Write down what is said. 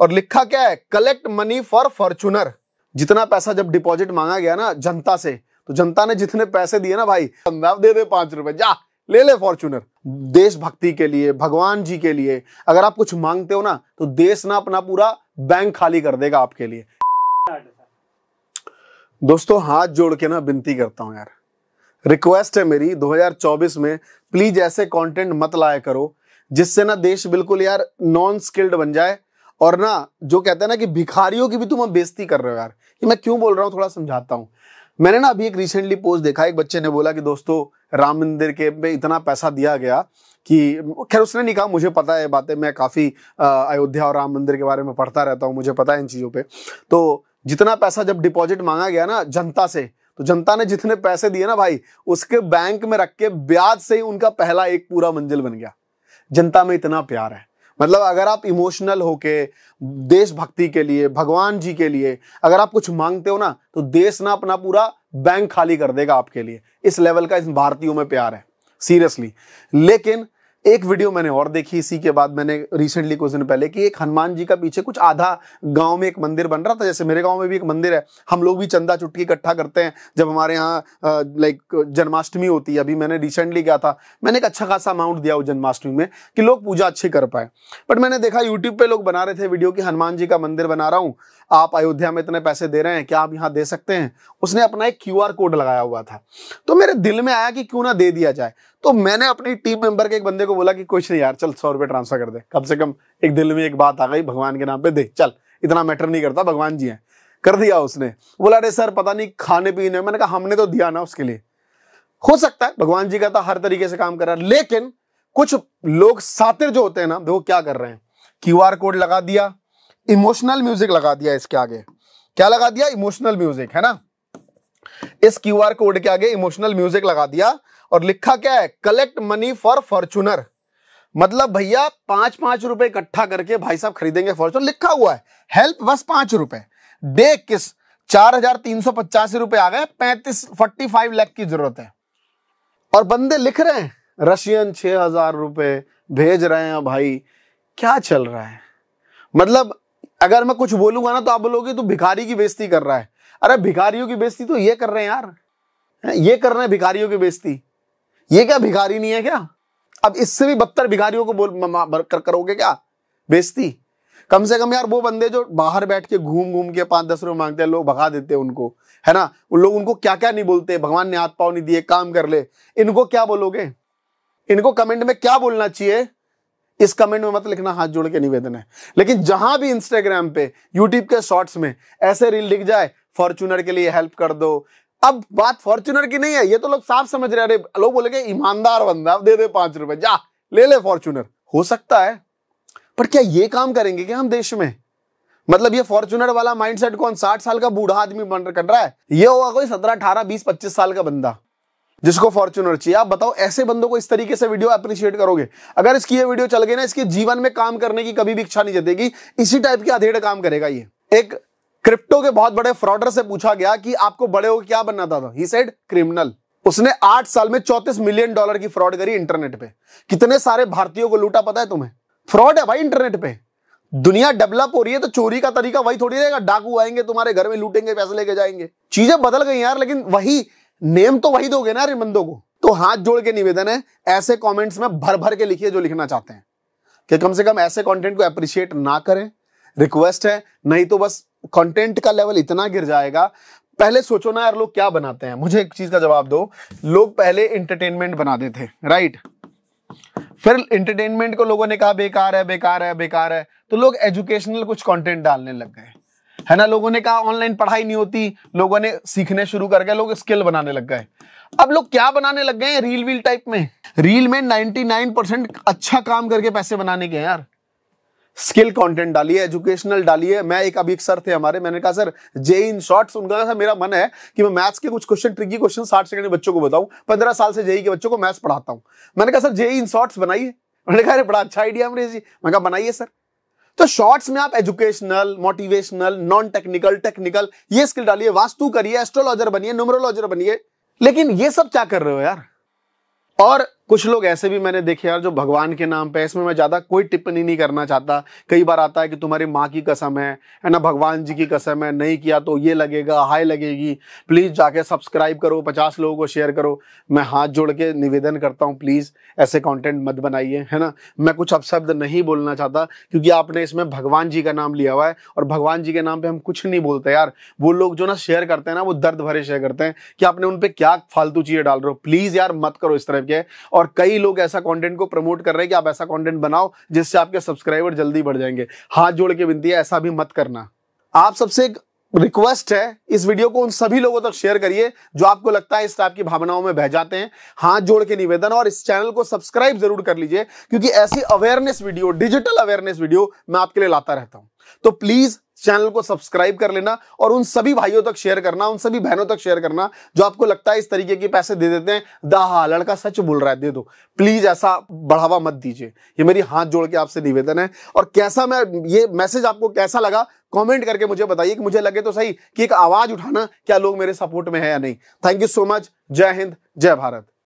और लिखा क्या है कलेक्ट मनी फॉर फॉर्चुनर जितना पैसा जब डिपॉजिट मांगा गया ना जनता से तो जनता ने जितने पैसे दिए ना भाई दे दे पांच रुपए जा ले ले फॉर्चुनर देशभक्ति के लिए भगवान जी के लिए अगर आप कुछ मांगते हो ना तो देश ना अपना पूरा बैंक खाली कर देगा आपके लिए दोस्तों हाथ जोड़ के ना विनती करता हूं यार रिक्वेस्ट है मेरी 2024 में प्लीज ऐसे कंटेंट मत लाया करो जिससे ना देश बिल्कुल यार नॉन स्किल्ड बन जाए और ना जो कहते हैं ना कि भिखारियों की भी तुम बेजती कर रहे हो यार कि मैं क्यों बोल रहा हूँ थोड़ा समझाता हूँ मैंने ना अभी एक रिसेंटली पोस्ट देखा एक बच्चे ने बोला कि दोस्तों राम मंदिर के में इतना पैसा दिया गया कि खैर उसने नहीं कहा मुझे पता है बातें मैं काफ़ी अयोध्या और राम मंदिर के बारे में पढ़ता रहता हूँ मुझे पता है इन चीज़ों पे तो जितना पैसा जब डिपॉजिट मांगा गया ना जनता से तो जनता ने जितने पैसे दिए ना भाई उसके बैंक में रख के ब्याज से ही उनका पहला एक पूरा मंजिल बन गया जनता में इतना प्यार है मतलब अगर आप इमोशनल होके देशभक्ति के लिए भगवान जी के लिए अगर आप कुछ मांगते हो ना तो देश ना अपना पूरा बैंक खाली कर देगा आपके लिए इस लेवल का इन भारतीयों में प्यार है सीरियसली लेकिन एक वीडियो मैंने और देखी इसी के बाद मैंने रिसेंटली कुछ दिन पहले कि एक हनुमान जी का पीछे कुछ आधा गांव में एक मंदिर बन रहा था जैसे मेरे गांव में भी एक मंदिर है हम लोग भी चंदा चुटकी इकट्ठा करते हैं जब हमारे यहाँ लाइक जन्माष्टमी होती है अभी मैंने रिसेंटली क्या था मैंने एक अच्छा खासा अमाउंट दिया उस जन्माष्टमी में कि लोग पूजा अच्छी कर पाए बट मैंने देखा यूट्यूब पर लोग बना रहे थे वीडियो कि हनुमान जी का मंदिर बना रहा हूँ आप अयोध्या में इतने पैसे दे रहे हैं क्या आप यहाँ दे सकते हैं उसने अपना एक क्यू कोड लगाया हुआ था तो मेरे दिल में आया कि क्यों ना दे दिया जाए तो मैंने अपनी टीम मेंबर के एक बंदे को बोला कि कुछ नहीं यार चल सौ रुपये ट्रांसफर कर दे कम से कम एक दिल में एक बात आ गई भगवान के नाम पे दे चल इतना मैटर नहीं करता भगवान जी हैं कर दिया उसने बोला अरे सर पता नहीं खाने पीने मैंने कहा हमने तो दिया ना उसके लिए हो सकता है भगवान जी का तो हर तरीके से काम कर रहा है लेकिन कुछ लोग सातिर जो होते हैं ना वो क्या कर रहे हैं क्यू कोड लगा दिया इमोशनल म्यूजिक लगा दिया इसके आगे क्या लगा दिया इमोशनल म्यूजिक है ना इस आर कोड के आगे इमोशनल म्यूजिक लगा दिया और लिखा क्या है कलेक्ट मनी फॉर फॉर्चुनर मतलब भैया पांच पांच रुपए इकट्ठा करके भाई साहब खरीदेंगे फॉर्चुनर लिखा हुआ है हेल्प बस पांच रुपए डे किस चार हजार तीन सौ पचासी रुपए आ गए पैंतीस फोर्टी फाइव लैख की जरूरत है और बंदे लिख रहे हैं रशियन छह हजार रुपए भेज रहे हैं भाई क्या चल रहा है मतलब अगर मैं कुछ बोलूंगा ना तो आप बोलोगे तू भिखारी की बेइज्जती कर रहा है अरे भिखारियों की बेजती तो ये कर रहे हैं यार ये कर रहे हैं भिखारियों की बेजती ये क्या भिखारी नहीं है क्या अब इससे भी बदतर भिखारियों को बोल कर करोगे क्या बेजती कम से कम यार वो बंदे जो बाहर बैठ के घूम घूम के पांच दस रुपए मांगते हैं लोग भगा देते हैं उनको है ना उन लोग उनको क्या क्या नहीं बोलते भगवान ने हाथ पाव नहीं दिए काम कर ले इनको क्या बोलोगे इनको कमेंट में क्या बोलना चाहिए इस कमेंट में मत लिखना हाथ जोड़ के निवेदन है लेकिन जहां भी इंस्टाग्राम पे यूट्यूब के शॉर्ट्स में ऐसे रील दिख जाए फॉर्चूनर के लिए हेल्प कर दो अब बात फॉर्चूनर की नहीं है ये तो लोग साफ समझ रहे अरे लोग बोलेगे ईमानदार बंदा दे दे पांच रुपए जा ले ले फॉर्चूनर हो सकता है पर क्या ये काम करेंगे क्या हम देश में मतलब ये फॉर्चुनर वाला माइंडसेट कौन साठ साल का बूढ़ा आदमी बन कर रहा है ये होगा कोई सत्रह अठारह बीस पच्चीस साल का बंदा जिसको फॉर्चुनर चाहिए आप बताओ ऐसे बंदों को इस तरीके से वीडियो अप्रिशिएट करोगे अगर इसकी ये वीडियो चल गई ना इसके जीवन में काम करने की कभी भी इच्छा नहीं जतेगी इसी टाइप के अधेड़ काम करेगा ये एक क्रिप्टो के बहुत बड़े फ्रॉडर से पूछा गया कि आपको बड़े हो क्या बनना था ही सेड क्रिमिनल उसने आठ साल में चौतीस मिलियन डॉलर की फ्रॉड करी इंटरनेट पे कितने सारे भारतीयों को लूटा पता है तुम्हें फ्रॉड है भाई इंटरनेट पे दुनिया डेवलप हो रही है तो चोरी का तरीका वही थोड़ी रहेगा डाकू आएंगे तुम्हारे घर में लूटेंगे पैसे लेके जाएंगे चीजें बदल गई यार लेकिन वही नेम तो वही दोगे ना रिमंदो को तो हाथ जोड़ के निवेदन है ऐसे कमेंट्स में भर भर के लिखिए जो लिखना चाहते हैं कि कम से कम ऐसे कंटेंट को अप्रिशिएट ना करें रिक्वेस्ट है नहीं तो बस कंटेंट का लेवल इतना गिर जाएगा पहले सोचो ना यार लोग क्या बनाते हैं मुझे एक चीज का जवाब दो लोग पहले इंटरटेनमेंट बनाते थे राइट फिर इंटरटेनमेंट को लोगों ने कहा बेकार है बेकार है बेकार है तो लोग एजुकेशनल कुछ कंटेंट डालने लग गए है ना लोगों ने कहा ऑनलाइन पढ़ाई नहीं होती लोगों ने सीखने शुरू कर गए लोग स्किल बनाने लग गए अब लोग क्या बनाने लग गए रील वील टाइप में रील में 99 अच्छा काम करके पैसे बनाने के यार स्किल कंटेंट डालिए एजुकेशनल डालिए मैं एक अभी एक सर थे हमारे मैंने कहा सर जे इन शॉर्ट्स उनका सर मेरा मन है कि मैं मैथ्स के कुछ क्वेश्चन ट्रिकी क्वेश्चन साठ सेकंड बच्चों को बताऊं पंद्रह साल से जेई के बच्चों को मैथ्स पढ़ाता हूं मैंने कहा सर जे इन शॉर्ट्स बनाइए मैंने कहा अरे बड़ा अच्छा आइडिया अमरीश जी मैंने कहा बनाइए सर तो शॉर्ट्स में आप educational motivational non technical technical ये स्किल डालिए वास्तु करिए एस्ट्रोलॉजर बनिए न्यूमरोलॉजर बनिए लेकिन ये सब क्या कर रहे हो यार और कुछ लोग ऐसे भी मैंने देखे यार जो भगवान के नाम पे इसमें मैं ज़्यादा कोई टिप्पणी नहीं करना चाहता कई बार आता है कि तुम्हारी माँ की कसम है है ना भगवान जी की कसम है नहीं किया तो ये लगेगा हाई लगेगी प्लीज़ जाके सब्सक्राइब करो पचास लोगों को शेयर करो मैं हाथ जोड़ के निवेदन करता हूँ प्लीज़ ऐसे कॉन्टेंट मत बनाइए है ना मैं कुछ अपशब्द नहीं बोलना चाहता क्योंकि आपने इसमें भगवान जी का नाम लिया हुआ है और भगवान जी के नाम पर हम कुछ नहीं बोलते यार वो लोग जो ना शेयर करते हैं ना वो दर्द भरे शेयर करते हैं कि आपने उन पर क्या फालतू चीज़ें डाल रहे हो प्लीज़ यार मत करो इस तरह के और कई लोग ऐसा कंटेंट को प्रमोट कर रहे हैं कि आप ऐसा कंटेंट बनाओ जिससे आपके सब्सक्राइबर जल्दी बढ़ जाएंगे हाथ जोड़ के विनती है ऐसा भी मत करना आप सबसे एक रिक्वेस्ट है इस वीडियो को उन सभी लोगों तक शेयर करिए जो आपको लगता है इस टाइप की भावनाओं में बह जाते हैं हाथ जोड़ के निवेदन और इस चैनल को सब्सक्राइब जरूर कर लीजिए क्योंकि ऐसी awareness video digital awareness video मैं आपके लिए लाता रहता हूं तो प्लीज चैनल को सब्सक्राइब कर लेना और उन सभी भाइयों तक शेयर करना उन सभी बहनों तक शेयर करना जो आपको लगता है इस तरीके के पैसे दे देते हैं दहा लड़का सच बोल रहा है दे दो प्लीज ऐसा बढ़ावा मत दीजिए ये मेरी हाथ जोड़ के आपसे निवेदन है और कैसा मैं ये मैसेज आपको कैसा लगा कमेंट करके मुझे बताइए कि मुझे लगे तो सही कि एक आवाज उठाना क्या लोग मेरे सपोर्ट में है या नहीं थैंक यू सो मच जय हिंद जय भारत